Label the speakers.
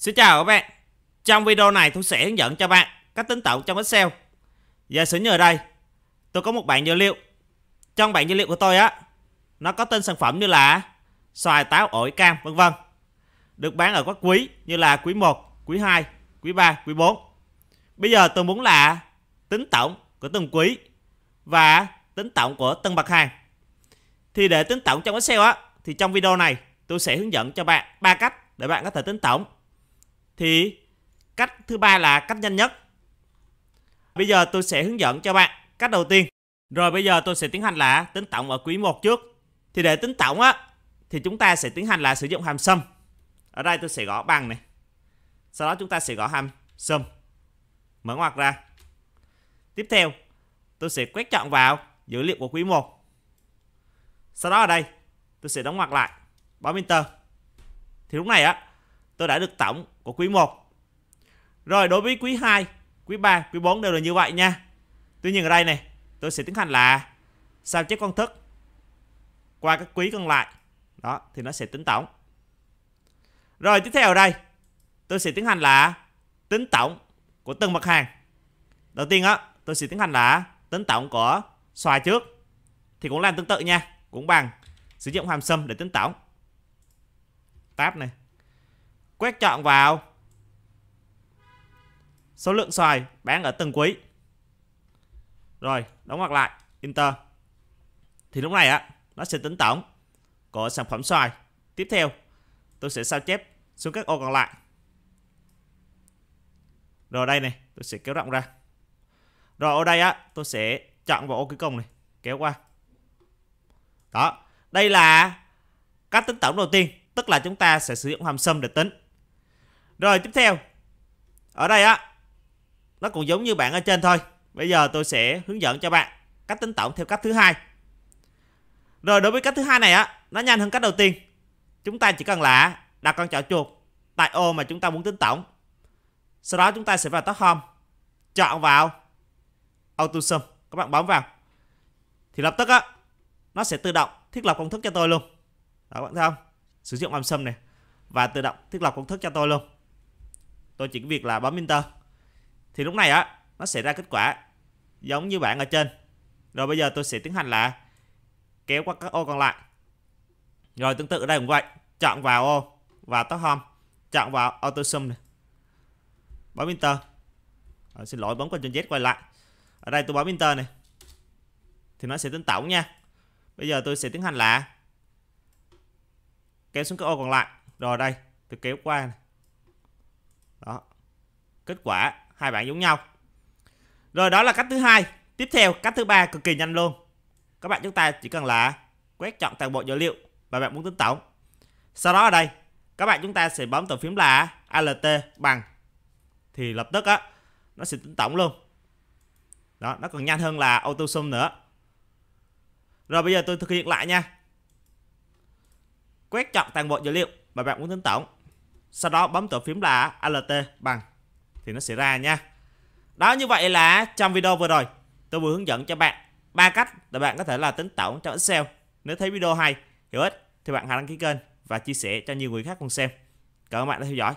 Speaker 1: Xin chào các bạn Trong video này tôi sẽ hướng dẫn cho bạn cách tính tổng trong Excel Giả sử như ở đây Tôi có một bảng dữ liệu Trong bảng dữ liệu của tôi á Nó có tên sản phẩm như là xoài táo ổi cam vân vân Được bán ở các quý như là quý 1, quý 2, quý 3, quý 4 Bây giờ tôi muốn là tính tổng của từng quý Và tính tổng của từng bậc hàng Thì để tính tổng trong Excel á Thì trong video này tôi sẽ hướng dẫn cho bạn ba cách để bạn có thể tính tổng thì cách thứ ba là cách nhanh nhất. Bây giờ tôi sẽ hướng dẫn cho bạn cách đầu tiên. Rồi bây giờ tôi sẽ tiến hành là tính tổng ở quý 1 trước. Thì để tính tổng á thì chúng ta sẽ tiến hành là sử dụng hàm sum. Ở đây tôi sẽ gõ bằng này. Sau đó chúng ta sẽ gõ hàm sum. Mở ngoặc ra. Tiếp theo, tôi sẽ quét chọn vào dữ liệu của quý 1. Sau đó ở đây, tôi sẽ đóng ngoặc lại, bấm enter. Thì lúc này á tôi đã được tổng của quý 1. Rồi đối với quý 2, quý 3, quý 4 đều là như vậy nha. Tuy nhiên ở đây này, tôi sẽ tiến hành là sao chép công thức qua các quý còn lại. Đó, thì nó sẽ tính tổng. Rồi tiếp theo ở đây, tôi sẽ tiến hành là tính tổng của từng mặt hàng. Đầu tiên á, tôi sẽ tiến hành là tính tổng của xoài trước. Thì cũng làm tương tự nha, cũng bằng sử dụng hàm sum để tính tổng. Tab này. Quét chọn vào Số lượng xoài bán ở từng quý Rồi đóng ngoặc lại Enter Thì lúc này á nó sẽ tính tổng của sản phẩm xoài Tiếp theo tôi sẽ sao chép xuống các ô còn lại Rồi đây này tôi sẽ kéo rộng ra Rồi ở đây á tôi sẽ chọn vào ô cuối cùng này Kéo qua Đó đây là cách tính tổng đầu tiên tức là chúng ta sẽ sử dụng hàm sum để tính rồi tiếp theo Ở đây á Nó cũng giống như bạn ở trên thôi Bây giờ tôi sẽ hướng dẫn cho bạn Cách tính tổng theo cách thứ hai Rồi đối với cách thứ hai này á Nó nhanh hơn cách đầu tiên Chúng ta chỉ cần là đặt con chọn chuột Tại ô mà chúng ta muốn tính tổng Sau đó chúng ta sẽ vào top home Chọn vào Auto Sum Các bạn bấm vào Thì lập tức á Nó sẽ tự động thiết lập công thức cho tôi luôn Đó các bạn thấy không Sử dụng hàm sum này Và tự động thiết lập công thức cho tôi luôn tôi chỉ việc là bấm enter thì lúc này á nó sẽ ra kết quả giống như bạn ở trên rồi bây giờ tôi sẽ tiến hành là kéo qua các ô còn lại rồi tương tự ở đây cũng vậy chọn vào ô vào top home chọn vào auto sum này bấm enter à, xin lỗi bấm Ctrl Z quay lại ở đây tôi bấm enter này thì nó sẽ tính tổng nha bây giờ tôi sẽ tiến hành là kéo xuống các ô còn lại rồi đây tôi kéo qua này đó kết quả hai bạn giống nhau rồi đó là cách thứ hai tiếp theo cách thứ ba cực kỳ nhanh luôn các bạn chúng ta chỉ cần là quét chọn toàn bộ dữ liệu và bạn muốn tính tổng sau đó ở đây các bạn chúng ta sẽ bấm tờ phím là alt bằng thì lập tức á nó sẽ tính tổng luôn đó nó còn nhanh hơn là auto sum nữa rồi bây giờ tôi thực hiện lại nha quét chọn toàn bộ dữ liệu và bạn muốn tính tổng sau đó bấm tựa phím là alt bằng thì nó sẽ ra nha đó như vậy là trong video vừa rồi tôi vừa hướng dẫn cho bạn ba cách để bạn có thể là tính tổng trong Excel nếu thấy video hay hữu ích thì bạn hãy đăng ký kênh và chia sẻ cho nhiều người khác cùng xem cảm ơn bạn đã theo dõi